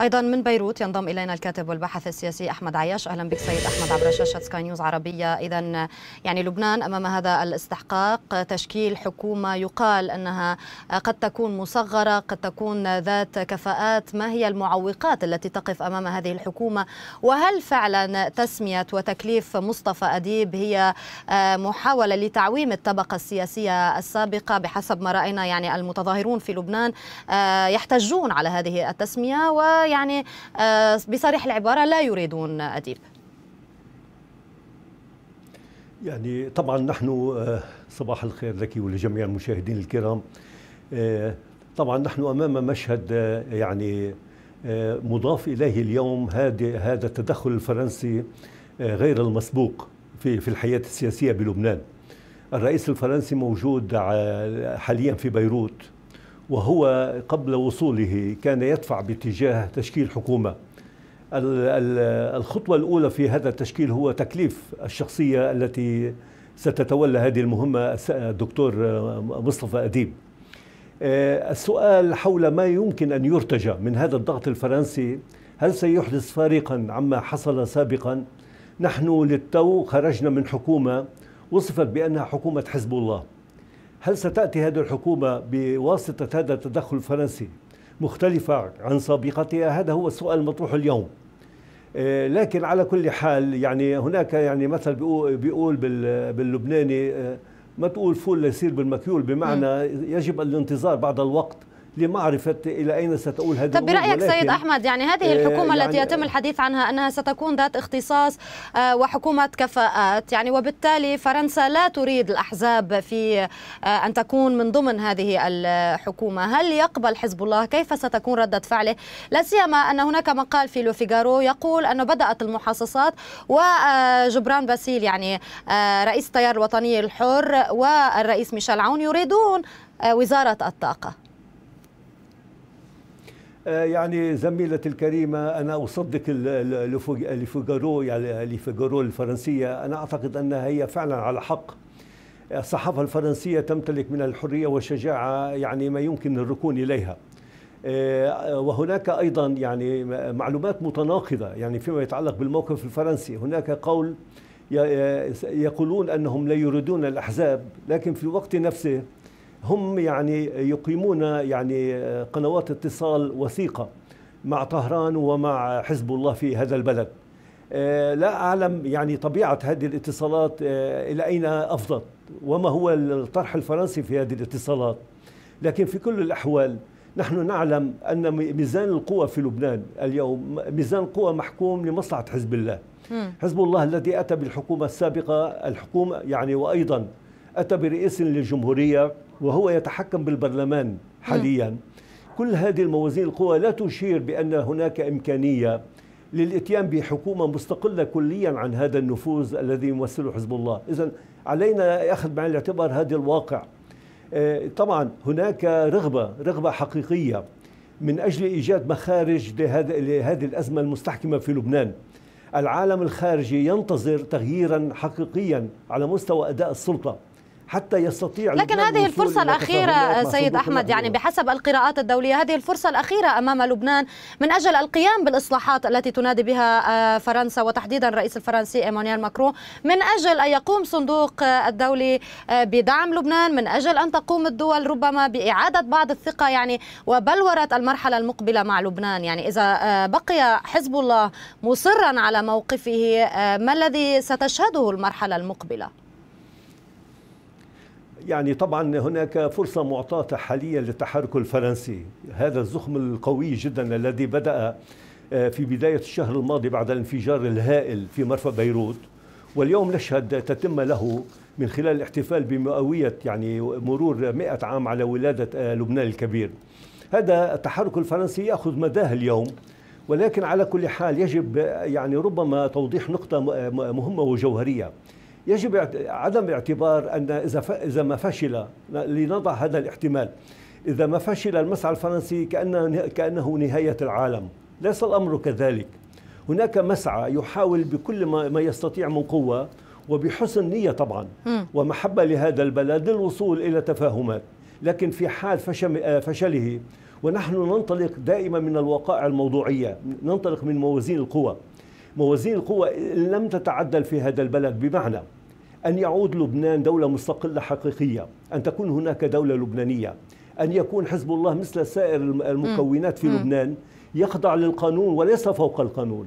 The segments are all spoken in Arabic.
ايضا من بيروت ينضم الينا الكاتب والباحث السياسي احمد عياش اهلا بك سيد احمد عبر شاشه سكاي نيوز عربيه اذا يعني لبنان امام هذا الاستحقاق تشكيل حكومه يقال انها قد تكون مصغره قد تكون ذات كفاءات ما هي المعوقات التي تقف امام هذه الحكومه وهل فعلا تسميه وتكليف مصطفى اديب هي آه، محاوله لتعويم الطبقه السياسيه السابقه بحسب ما راينا يعني المتظاهرون في لبنان آه، يحتجون على هذه التسميه و يعني آه، بصريح العبارة لا يريدون أديب يعني طبعا نحن آه، صباح الخير لك ولجميع المشاهدين الكرام آه، طبعا نحن امام مشهد يعني مضاف اليه اليوم هذا هذا التدخل الفرنسي غير المسبوق في في الحياه السياسيه بلبنان الرئيس الفرنسي موجود حاليا في بيروت وهو قبل وصوله كان يدفع باتجاه تشكيل حكومه الخطوة الأولى في هذا التشكيل هو تكليف الشخصية التي ستتولى هذه المهمة الدكتور مصطفى أديب آه، السؤال حول ما يمكن أن يرتجى من هذا الضغط الفرنسي هل سيحدث فارقا عما حصل سابقا نحن للتو خرجنا من حكومة وصفت بأنها حكومة حزب الله هل ستأتي هذه الحكومة بواسطة هذا التدخل الفرنسي مختلفة عن سابقتها هذا هو السؤال المطروح اليوم آه، لكن على كل حال يعني هناك يعني مثل بيقول باللبناني آه، ما تقول فول ليصير بالمكيول بمعنى يجب الانتظار بعض الوقت لمعرفة إلى أين ستؤول هذه طب برأيك سيد أحمد يعني هذه آه، الحكومة يعني التي يتم الحديث عنها أنها ستكون ذات اختصاص آه، وحكومة كفاءات يعني وبالتالي فرنسا لا تريد الأحزاب في آه، أن تكون من ضمن هذه الحكومة هل يقبل حزب الله كيف ستكون ردة فعله لا سيما أن هناك مقال في لو يقول أنه بدأت المحاصصات وجبران باسيل يعني رئيس التيار الوطني الحر والرئيس ميشيل عون يريدون وزارة الطاقة آه، يعني زميلتي الكريمة أنا أصدق لفيجارو يعني لفيجارو الفرنسية أنا أعتقد أنها هي فعلا على حق الصحافة الفرنسية تمتلك من الحرية والشجاعة يعني ما يمكن الركون إليها آه، وهناك أيضا يعني معلومات متناقضة يعني فيما يتعلق بالموقف الفرنسي هناك قول آه، يقولون أنهم لا يريدون الأحزاب لكن في الوقت نفسه هم يعني يقيمون يعني قنوات اتصال وثيقة مع طهران ومع حزب الله في هذا البلد آه، لا أعلم يعني طبيعة هذه الاتصالات آه، إلى أين أفضت وما هو الطرح الفرنسي في هذه الاتصالات لكن في كل الأحوال نحن نعلم أن ميزان القوى في لبنان اليوم ميزان القوى محكوم لمصلحة حزب الله حزب الله الذي أتى بالحكومة السابقة الحكومة يعني وأيضا أتى برئيس للجمهورية وهو يتحكم بالبرلمان نعم. حاليا كل هذه الموازين القوى لا تشير بأن هناك إمكانية للإتيان بحكومة مستقلة كليا عن هذا النفوذ الذي يمثله حزب الله إذا علينا أخذ بعين الاعتبار هذا الواقع آه، طبعا هناك رغبة رغبة حقيقية من أجل إيجاد مخارج لهذه الأزمة المستحكمة في لبنان العالم الخارجي ينتظر تغييرا حقيقيا على مستوى أداء السلطة حتى يستطيع لكن هذه الفرصة الأخيرة سيد أحمد يعني بحسب القراءات الدولية هذه الفرصة الأخيرة أمام لبنان من أجل القيام بالإصلاحات التي تنادي بها آه، فرنسا وتحديدا الرئيس الفرنسي إيمانويل ماكرون من أجل أن يقوم صندوق آه، الدولي آه، بدعم لبنان من أجل أن تقوم الدول ربما بإعادة بعض الثقة يعني وبلورة المرحلة المقبلة مع لبنان يعني إذا بقي حزب الله مصرا على موقفه ما الذي ستشهده المرحلة المقبلة؟ يعني طبعا هناك فرصة معطاة حاليا للتحرك الفرنسي هذا الزخم القوي جدا الذي بدأ آه، في بداية الشهر الماضي بعد الانفجار الهائل في مرفأ بيروت واليوم نشهد تتم له من خلال الاحتفال بمئوية يعني مرور مئة عام على ولادة آه، لبنان الكبير هذا التحرك الفرنسي يأخذ مداه اليوم ولكن على كل حال يجب آه، يعني ربما توضيح نقطة مهمة وجوهرية يجب عدم اعتبار أن إذا إذا ما فشل لنضع هذا الاحتمال إذا ما فشل المسعى الفرنسي كأنه كأنه نهاية العالم ليس الأمر كذلك هناك مسعى يحاول بكل ما يستطيع من قوة وبحسن نية طبعا ومحبة لهذا البلد للوصول إلى تفاهمات لكن في حال آه، فشله ونحن ننطلق دائما من الوقائع الموضوعية ننطلق من موازين القوى موازين القوة لم تتعدل في هذا البلد بمعنى أن يعود لبنان دولة مستقلة حقيقية أن تكون هناك دولة لبنانية أن يكون حزب الله مثل سائر المكونات في لبنان يخضع للقانون وليس فوق القانون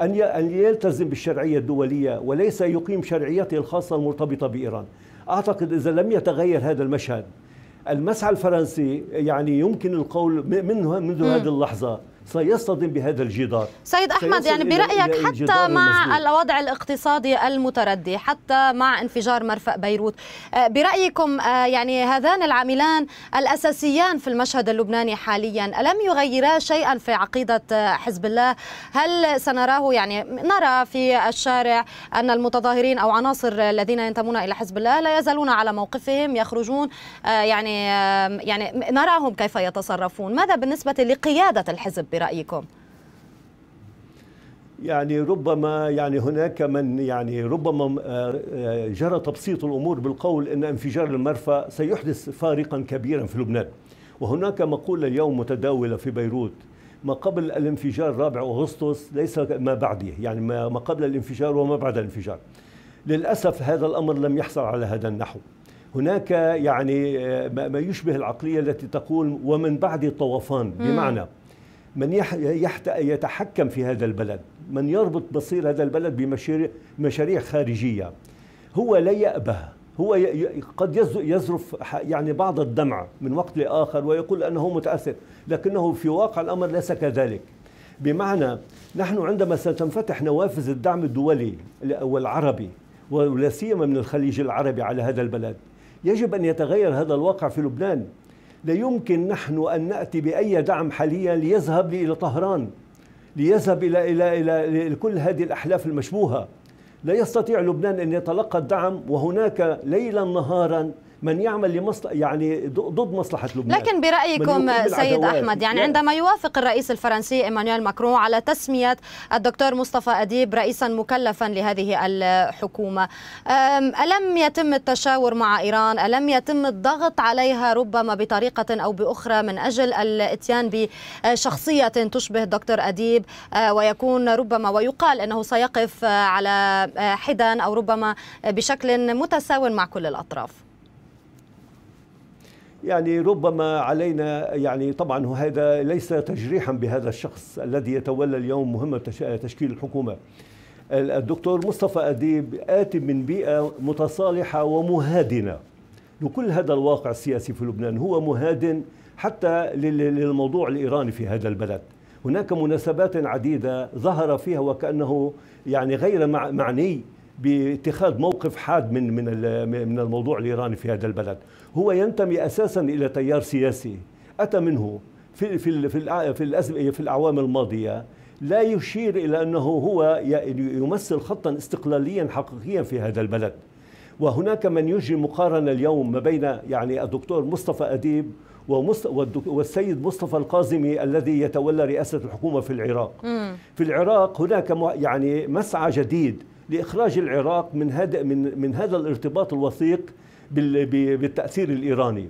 أن أن يلتزم بالشرعية الدولية وليس يقيم شرعيته الخاصة المرتبطة بإيران أعتقد إذا لم يتغير هذا المشهد المسعى الفرنسي يعني يمكن القول منه منذ هذه اللحظة سيصطدم بهذا الجدار سيد أحمد يعني برأيك حتى مع الوضع الاقتصادي المتردي حتى مع انفجار مرفأ بيروت آه، برأيكم آه، يعني هذان العاملان الأساسيان في المشهد اللبناني حاليا ألم يغيرا شيئا في عقيدة آه، حزب الله هل سنراه يعني نرى في الشارع أن المتظاهرين أو عناصر الذين ينتمون إلى حزب الله لا يزالون على موقفهم يخرجون يعني يعني نراهم كيف يتصرفون ماذا بالنسبة لقيادة الحزب برأيكم؟ يعني ربما يعني هناك من يعني ربما آه، آه، جرى تبسيط الامور بالقول ان انفجار المرفأ سيحدث فارقا كبيرا في لبنان وهناك مقوله اليوم متداوله في بيروت ما قبل الانفجار 4 اغسطس ليس ما بعده يعني ما قبل الانفجار وما بعد الانفجار للاسف هذا الامر لم يحصل على هذا النحو هناك يعني آه، ما يشبه العقليه التي تقول ومن بعد الطوفان بمعنى من يتحكم في هذا البلد من يربط مصير هذا البلد بمشاريع خارجية هو لا يأبه هو قد يزرف يعني بعض الدمع من وقت لآخر ويقول أنه متأثر لكنه في واقع الأمر ليس كذلك بمعنى نحن عندما ستنفتح نوافذ الدعم الدولي والعربي ولا سيما من الخليج العربي على هذا البلد يجب أن يتغير هذا الواقع في لبنان لا يمكن نحن أن نأتي بأي دعم حاليا ليذهب إلى طهران ليذهب إلى, إلى, إلى, إلى كل هذه الأحلاف المشبوهة لا يستطيع لبنان أن يتلقى الدعم وهناك ليلا نهارا من يعمل لمصلحة يعني ضد مصلحة لبنان لكن برأيكم سيد أحمد يعني لا. عندما يوافق الرئيس الفرنسي إيمانويل ماكرون على تسمية الدكتور مصطفى أديب رئيسا مكلفا لهذه الحكومة ألم يتم التشاور مع إيران ألم يتم الضغط عليها ربما بطريقة أو بأخرى من أجل الاتيان بشخصية تشبه الدكتور أديب أه، ويكون ربما ويقال أنه سيقف على حدا أو ربما بشكل متساو مع كل الأطراف يعني ربما علينا يعني طبعا هذا ليس تجريحا بهذا الشخص الذي يتولى اليوم مهمة تشكيل الحكومة الدكتور مصطفى أديب آتي من بيئة متصالحة ومهادنة لكل هذا الواقع السياسي في لبنان هو مهادن حتى للموضوع الإيراني في هذا البلد هناك مناسبات عديدة ظهر فيها وكأنه يعني غير معني باتخاذ موقف حاد من من من الموضوع الايراني في هذا البلد، هو ينتمي اساسا الى تيار سياسي اتى منه في في في في, في الاعوام الماضيه لا يشير الى انه هو يمثل خطا استقلاليا حقيقيا في هذا البلد. وهناك من يجري مقارنه اليوم ما بين يعني الدكتور مصطفى اديب والسيد مصطفى القازمي الذي يتولى رئاسه الحكومه في العراق. في العراق هناك يعني مسعى جديد لاخراج العراق من هذا من من هذا الارتباط الوثيق بالتاثير الايراني.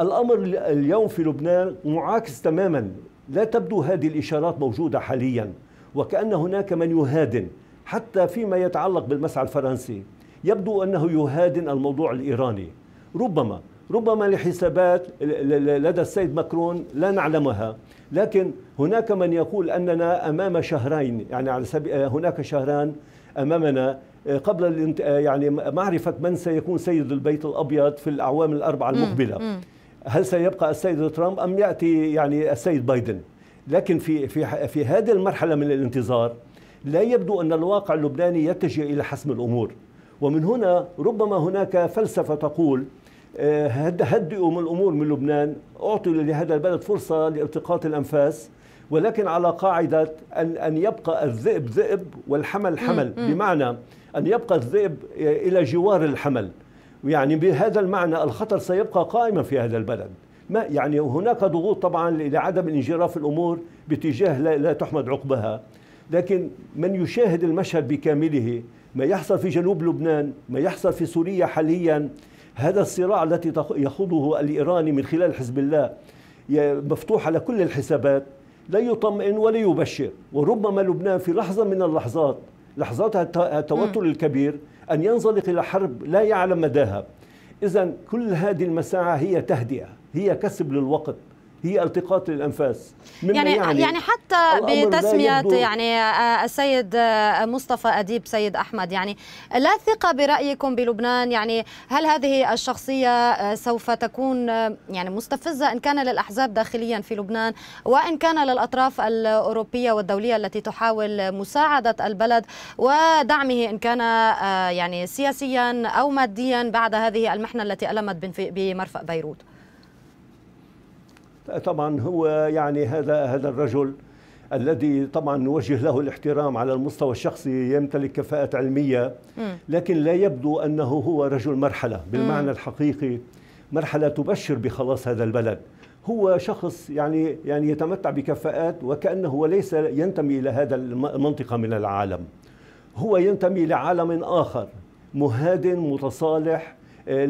الامر اليوم في لبنان معاكس تماما، لا تبدو هذه الاشارات موجوده حاليا وكان هناك من يهادن حتى فيما يتعلق بالمسعى الفرنسي، يبدو انه يهادن الموضوع الايراني. ربما ربما لحسابات لدى السيد مكرون لا نعلمها لكن هناك من يقول اننا امام شهرين يعني على سبيل هناك شهران امامنا آه، قبل آه، يعني معرفه من سيكون سيد البيت الابيض في الاعوام الاربعه المقبله هل سيبقى السيد ترامب ام ياتي يعني السيد بايدن لكن في في في هذه المرحله من الانتظار لا يبدو ان الواقع اللبناني يتجه الى حسم الامور ومن هنا ربما هناك فلسفه تقول آه، هدئوا من الامور من لبنان اعطوا لهذا البلد فرصه لالتقاط الانفاس ولكن على قاعدة أن, أن يبقى الذئب ذئب والحمل حمل بمعنى أن يبقى الذئب إلى جوار الحمل يعني بهذا المعنى الخطر سيبقى قائما في هذا البلد ما يعني هناك ضغوط طبعا لعدم انجراف الأمور باتجاه لا, لا تحمد عقبها لكن من يشاهد المشهد بكامله ما يحصل في جنوب لبنان ما يحصل في سوريا حاليا هذا الصراع التي يخوضه الإيراني من خلال حزب الله مفتوح على كل الحسابات لا يطمئن ولا يبشر وربما لبنان في لحظة من اللحظات لحظات التوتر الكبير أن ينزلق إلى حرب لا يعلم مداها إذا كل هذه المساعة هي تهدئة هي كسب للوقت هي التقاط للانفاس يعني, يعني يعني حتى بتسميه يعني آه، آه، السيد آه، مصطفى اديب سيد احمد يعني لا ثقه برايكم بلبنان يعني هل هذه الشخصيه سوف تكون يعني مستفزه ان كان للاحزاب داخليا في لبنان وان كان للاطراف الاوروبيه والدوليه التي تحاول مساعده البلد ودعمه ان كان يعني سياسيا او ماديا بعد هذه المحنه التي المت بمرفأ بيروت طبعا هو يعني هذا هذا الرجل الذي طبعا نوجه له الاحترام على المستوى الشخصي يمتلك كفاءة علمية لكن لا يبدو أنه هو رجل مرحلة بالمعنى الحقيقي مرحلة تبشر بخلاص هذا البلد هو شخص يعني يعني يتمتع بكفاءات وكأنه ليس ينتمي إلى هذا المنطقة من العالم هو ينتمي إلى عالم آخر مهادن متصالح آه،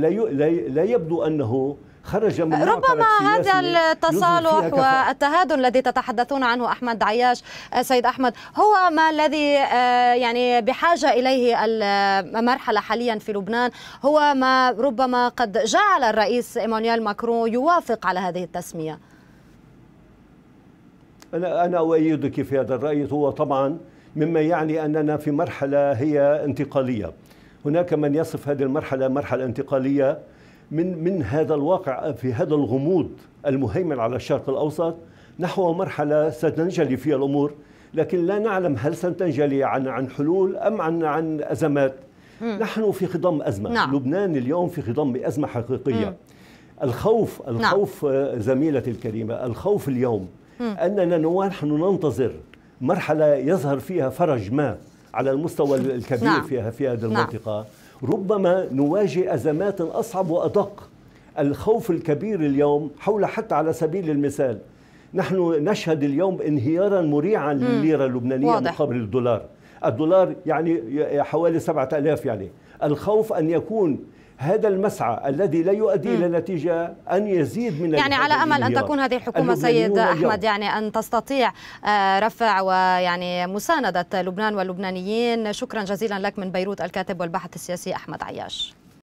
لا يبدو أنه خرج من ربما هذا التصالح والتهادن الذي تتحدثون عنه احمد عياش آه، سيد احمد هو ما الذي آه، يعني بحاجه اليه المرحله حاليا في لبنان هو ما ربما قد جعل الرئيس ايمانويل ماكرون يوافق على هذه التسميه انا انا اؤيدك في هذا الراي هو طبعا مما يعني اننا في مرحله هي انتقاليه هناك من يصف هذه المرحله مرحله انتقاليه من من هذا الواقع في هذا الغموض المهيمن على الشرق الاوسط نحو مرحله ستنجلي فيها الامور لكن لا نعلم هل ستنجلي عن عن حلول ام عن عن ازمات مم. نحن في خضم ازمه نعم. لبنان اليوم في خضم ازمه حقيقيه مم. الخوف نعم. الخوف نعم. زميلتي الكريمه الخوف اليوم مم. اننا نحن ننتظر مرحله يظهر فيها فرج ما على المستوى نعم. الكبير نعم. فيها في هذه نعم. المنطقه نعم. ربما نواجه أزمات أصعب وأدق الخوف الكبير اليوم حول حتى على سبيل المثال نحن نشهد اليوم انهيارا مريعا لليرة اللبنانية واضح. مقابل الدولار الدولار يعني حوالي 7000 يعني الخوف أن يكون هذا المسعى الذي لا يؤدي إلى نتيجة أن يزيد من يعني على أمل أن تكون هذه الحكومة سيد أحمد يعني أن تستطيع آه، رفع ويعني مساندة لبنان واللبنانيين شكرا جزيلا لك من بيروت الكاتب والباحث السياسي أحمد عياش